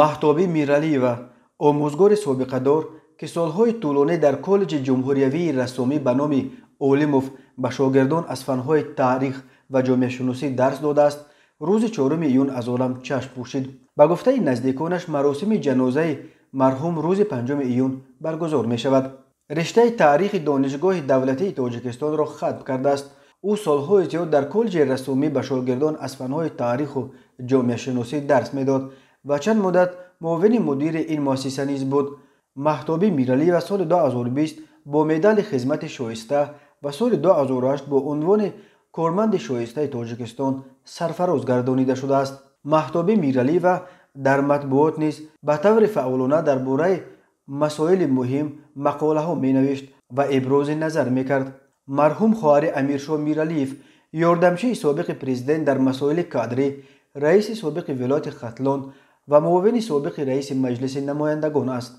маҳтобӣ миралиева омӯзгори собиқадор ки солҳои тӯлонӣ дар коллеҷи ҷумҳуриявии рассомӣ ба номи олимов ба шогирдон аз фанҳои таърих ва ҷомеашуносӣ дарс додааст рӯзи чоруми июн аз олам чашм пӯшид ба гуфтаи наздиконаш маросими ҷанозаи марҳум рӯзи панҷуми июн баргузор мешавад риштаи таърихи донишгоҳи давлатии тоҷикистонро хатм кардааст ӯ солҳои зиёд дар коллеҷи рассомӣ ба шогирдон аз фанҳои таърихӯ ҷомеашиносӣ дарс медод و چند مدت معاون مدیر این مؤسسه نیز بود مهتابی میرالی و سال 2020 با مدال خدمت شایسته و سال 2008 با عنوان کارمند شایسته تاجیکستان سرفراز گردانیده شده است محتابی میرالی و در مطبوعات نیز به طور فعالانه درباره مسائل مهم مقاله ها می نوشت و ابراز نظر می کرد مرحوم خواهر امیرشاه میرالیف یاردمشی سابق پرزیدنت در مسائل کادری رئیس سابق ولایت خطلون، ва муовини собиқи раиси маҷлиси намояндагон аст